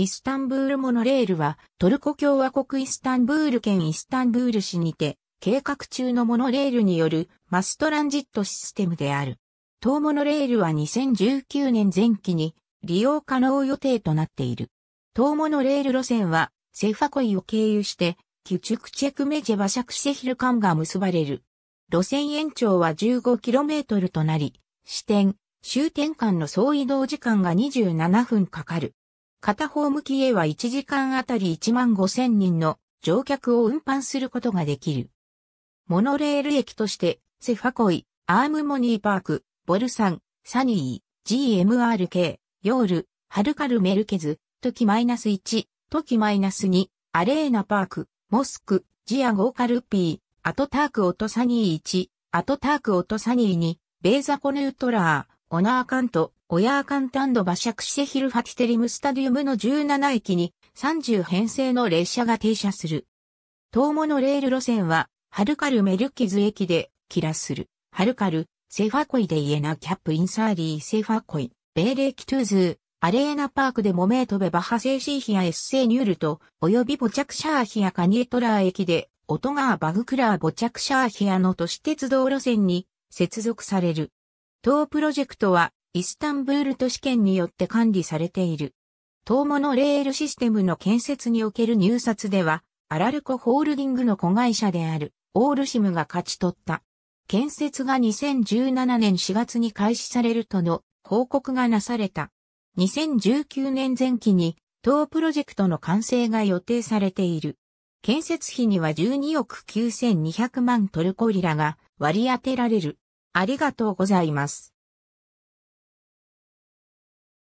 イスタンブールモノレールは、トルコ共和国イスタンブール県イスタンブール市にて、計画中のモノレールによるマストランジットシステムである。東モノレールは2019年前期に利用可能予定となっている。東モノレール路線は、セファコイを経由して、キュチュクチェクメジェバシャクシェヒルカンが結ばれる。路線延長は 15km となり、支点、終点間の総移動時間が27分かかる。片方向きへは1時間あたり1万5千人の乗客を運搬することができる。モノレール駅として、セファコイ、アームモニーパーク、ボルサン、サニー、GMRK、ヨール、ハルカルメルケズ、トキマイナス1、トキマイナス2、アレーナパーク、モスク、ジアゴーカルピー、アトタークオトサニー1、アトタークオトサニー2、ベーザコヌートラー、オナーカント、オヤーカンタンドシャクシェヒルファティテリムスタディウムの17駅に30編成の列車が停車する。東モのレール路線は、ハルカルメルキズ駅で、キラする、ハルカル、セファコイでイエナキャップインサーリーセファコイ、ベーレーキトゥーズー、アレーナパークでモメートベバハセーシーヒアエッセーニュールと、よびボチャクシャーヒアカニエトラー駅で、オトガーバグクラーボチャクシャーヒアの都市鉄道路線に接続される。当プロジェクトはイスタンブール都市圏によって管理されている。東モノレールシステムの建設における入札では、アラルコホールディングの子会社である、オールシムが勝ち取った。建設が2017年4月に開始されるとの報告がなされた。2019年前期に、当プロジェクトの完成が予定されている。建設費には12億9200万トルコリラが割り当てられる。ありがとうございます。